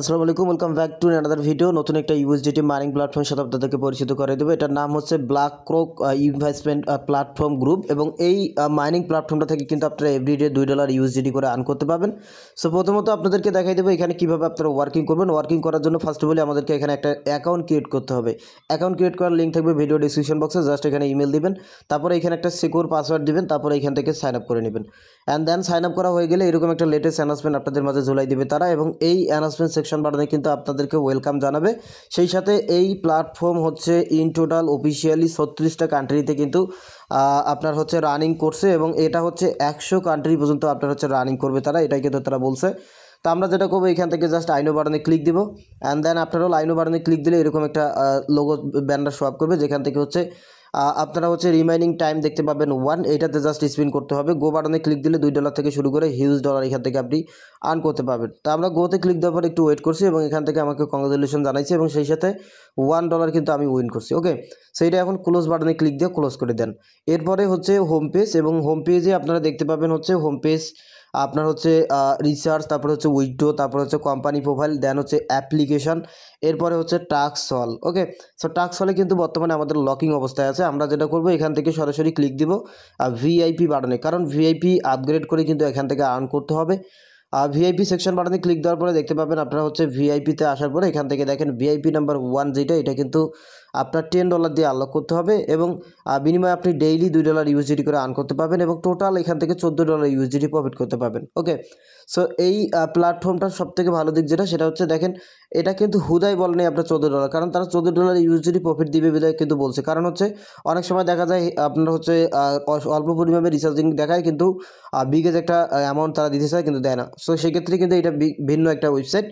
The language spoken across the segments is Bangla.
আসসালামু আলাইকুম welcome back to another video নতুন একটা ইউএসডিটি মাইনিং প্ল্যাটফর্ম সাথে আপনাদেরকে পরিচিত করে দেবো এটার নাম হচ্ছে black croc investment platform group এবং এই মাইনিং uh, প্ল্যাটফর্মটা থেকে কিন্তু আপনারা এভরিডে দুই ডলার ইউএসডিটি করে আর্ন করতে পারবেন সো প্রথমত আপনাদেরকে দেখাই দেবো এখানে কীভাবে আপনারা ওয়ার্কিং করবেন ওয়ার্কিং করার জন্য ফার্স্ট অফ অল আমাদেরকে এখানে একটা অ্যাকাউন্ট ক্রিয়েট করতে হবে অ্যাকাউন্ট ক্রিয়েট করার লিঙ্ক থাকবে ভিডিও ডিসক্রিপশন বক্সে জাস্ট এখানে ইমেল দিবেন তারপরে এখানে একটা সিকিউর পাসওয়ার্ড দিবেন তারপরে এখান থেকে সাইন আপ করে নেবেন অ্যান্ড দেন সাইন আপ করা হয়ে গেলে এরকম একটা লেটেস্ট অ্যানাউন্সমেন্ট আপনাদের মাঝে ঝুলাই দিবে তারা এবং এই অ্যানাউন্সমেন্ট সেকশন বারে কিন্তু আপনাদেরকে ওয়েলকাম জানাবে সেই সাথে এই প্ল্যাটফর্ম হচ্ছে ইন টোটাল অফিসিয়ালি ছত্রিশটা কান্ট্রিতে কিন্তু আপনার হচ্ছে রানিং করছে এবং এটা হচ্ছে একশো কান্ট্রি পর্যন্ত আপনার হচ্ছে রানিং করবে তারা এটাই কিন্তু তারা বলছে তো আমরা যেটা করবো এখান থেকে জাস্ট আইনো বাটনে ক্লিক দিব অ্যান্ড দেন আপনারাও আইনো বাটনে ক্লিক দিলে এরকম একটা লোগো ব্যানার শো আপ করবে যেখান থেকে হচ্ছে আপনারা হচ্ছে রিমাইনিং টাইম দেখতে পাবেন ওয়ান এটাতে জাস্ট স্পিন করতে হবে গো বাটনে ক্লিক দিলে দুই ডলার থেকে শুরু করে হিউজ ডলার এখান থেকে আপনি আর্ন করতে পারবেন তা আমরা গোতে ক্লিক দেওয়ার পর একটু ওয়েট করছি এবং এখান থেকে আমাকে কংগ্রেচুলেশন জানাইছে এবং সেই সাথে ওয়ান ডলার কিন্তু আমি উইন করছি ওকে সেইটা এখন ক্লোজ বাটনে ক্লিক দিয়ে ক্লোজ করে দেন এরপরে হচ্ছে হোম পেজ এবং হোম পেজে আপনারা দেখতে পাবেন হচ্ছে হোম পেজ আপনার হচ্ছে রিসার্চ তারপরে হচ্ছে উইডো তারপরে হচ্ছে কোম্পানি প্রোফাইল দেন হচ্ছে অ্যাপ্লিকেশন এরপরে হচ্ছে টাক্স হল ওকে সো টাক্স হলে কিন্তু বর্তমানে আমাদের লকিং অবস্থায় আছে আমরা যেটা করব এখান থেকে সরাসরি ক্লিক দিব ভিআইপি বাটনে কারণ ভিআইপি আপগ্রেড করে কিন্তু এখান থেকে আর্ন করতে হবে আর ভিআইপি সেকশন বাটনে ক্লিক দেওয়ার পরে দেখতে পাবেন আপনারা হচ্ছে ভিআইপিতে আসার পরে এখান থেকে দেখেন ভিআইপি নাম্বার ওয়ান যেটা এটা কিন্তু আপনার টেন ডলার দিয়ে আনলক করতে হবে এবং বিনিময়ে আপনি ডেইলি দুই ডলার ইউএসডি করে আর্ন করতে পারবেন এবং টোটাল এখান থেকে চোদ্দো ডলার ইউএসডি প্রফিট করতে পারবেন ওকে সো এই প্ল্যাটফর্মটার সবথেকে ভালো দিক যেটা সেটা হচ্ছে দেখেন এটা কিন্তু হুদাই বল নেই আপনার চোদ্দো ডলার কারণ তারা চোদ্দো ডলার ইউএসডি প্রফিট দিবে বিদায় কিন্তু বলছে কারণ হচ্ছে অনেক সময় দেখা যায় আপনার হচ্ছে অল্প পরিমাণে রিচার্জিং দেখায় কিন্তু বিগেজ একটা অ্যামাউন্ট তারা দিতে চায় কিন্তু দেয় না সো সেক্ষেত্রে কিন্তু এটা ভিন্ন একটা ওয়েবসাইট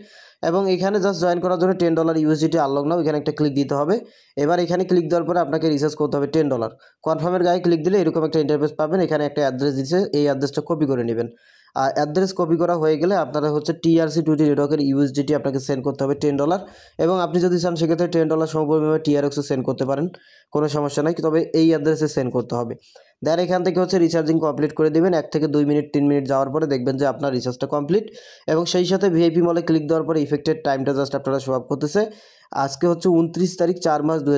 এবং এখানে জাস্ট জয়েন করার জন্য ten dollar USDT unlock now এখানে একটা ক্লিক দিতে হবে এবার এখানে ক্লিক দেওয়ার পরে আপনাকে রিচার্জ করতে হবে টেন ডলার কনফার্মের গায়ে ক্লিক দিলে এরকম একটা ইন্টারফেস পাবেন এখানে একটা অ্যাড্রেস দিচ্ছে এই অ্যাড্রেসটা কপি করে নেবেন অ্যাড্রেস কপি করা হয়ে গেলে আপনারা হচ্ছে টিআরসি টুটি নেটওয়ার্কের ইউএসডিটি আপনাকে সেন্ড করতে হবে টেন ডলার এবং আপনি যদি চান সেক্ষেত্রে টেন ডলার সমপরিমাণে টিআরএক্সও সেন্ড করতে পারেন কোনো সমস্যা নাই তবে এই অ্যাড্রেসে সেন্ড করতে হবে দেন এখান থেকে হচ্ছে রিচার্জিং কমপ্লিট করে দেবেন এক থেকে দুই মিনিট তিন মিনিট যাওয়ার পরে দেখবেন যে আপনার রিচার্জটা কমপ্লিট এবং সেই সাথে ভিআইপি মলে ক্লিক দেওয়ার পরে ইফেক্টেড টাইমটা জাস্ট আপনারা শো আপ করতেছে আজকে হচ্ছে উনত্রিশ তারিখ চার মাস দু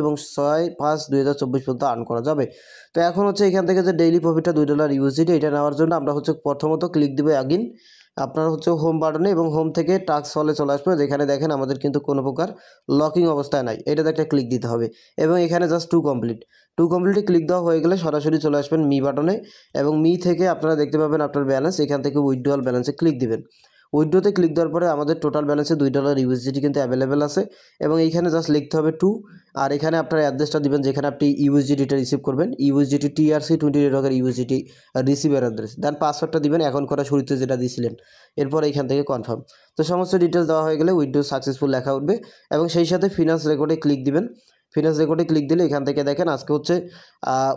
এবং ছয় পাঁচ দু পর্যন্ত আর্ন করা যাবে তো এখন হচ্ছে এখান থেকে যে ডেইলি প্রফিটটা দুই ডলার ইউজিটি এটা নেওয়ার জন্য আমরা হচ্ছে প্রথমত ক্লিক দেবে আগিন আপনার হচ্ছে হোম বাটনে এবং হোম থেকে টাক্স হলে চলে আসবে যেখানে দেখেন আমাদের কিন্তু কোনো প্রকার লকিং অবস্থায় নাই এটাতে একটা ক্লিক দিতে হবে এবং এখানে জাস্ট টু কমপ্লিট টু কমপ্লিটে ক্লিক দেওয়া হয়ে গেলে সরাসরি চলে আসবেন মি বাটনে এবং মি থেকে আপনারা দেখতে পাবেন আপনার ব্যালেন্স এখান থেকে উইথড্রল ব্যালেন্সে ক্লিক দিবেন উইড্রোতে ক্লিক দেওয়ার পরে আমাদের টোটাল ব্যালেন্সে দুই ডলার ইউএসডিটি কিন্তু অ্যাভেলেবেল আছে এবং এইখানে জাস্ট লিখতে হবে টু আর এখানে আপনার অ্যাড্রেসটা দিবেন যেখানে আপনি ইউএসডিটিটা রিসিভ করবেন USDT TRC twenty dollar USDT রিসিভের অ্যাড্রেস দেন পাসওয়ার্ডটা দিবেন এখন করা শুরুতে যেটা দিয়েছিলেন এরপর এইখান থেকে কনফার্ম তো সমস্ত ডিটেলস দেওয়া হয়ে গেলে উইড্রো সাকসেসফুল লেখা উঠবে এবং সেই সাথে ফিনান্স রেকর্ডে ক্লিক দিবেন ফিনান্স রেকর্ডে ক্লিক দিলে এখান থেকে দেখেন আজকে হচ্ছে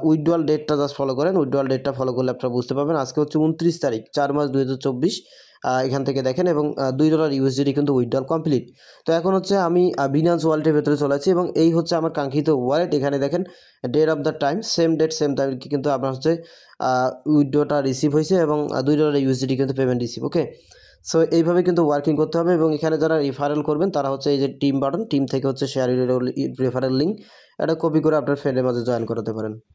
উইড্রোয়াল ডেটটা জাস্ট ফলো করেন উইড্রোয়াল ডেটটা ফলো করলে আপনারা বুঝতে পারবেন আজকে হচ্ছে উনত্রিশ তারিখ চার মাস দু এখান থেকে দেখেন এবং দুই ডলার ইউএসডিটি কিন্তু উইথড্রল কমপ্লিট তো এখন হচ্ছে আমি বিনান্স ওয়ালেটের ভেতরে চলে আছি এবং এই হচ্ছে আমার কাঙ্ক্ষিত ওয়ালেট এখানে দেখেন date of the time same date same time কিন্তু আপনার হচ্ছে উইথড্রটা রিসিভ হয়েছে এবং দুই ডলার ইউএসডিটি কিন্তু পেমেন্ট রিসিভ ওকে সো এইভাবে কিন্তু ওয়ার্কিং করতে হবে এবং এখানে যারা রেফারেল করবেন তারা হচ্ছে এই যে টিম বাটন টিম থেকে হচ্ছে শেয়ার রেফারেল লিঙ্ক এটা কপি করে আপনার ফ্রেন্ডের মাঝে জয়েন করাতে পারেন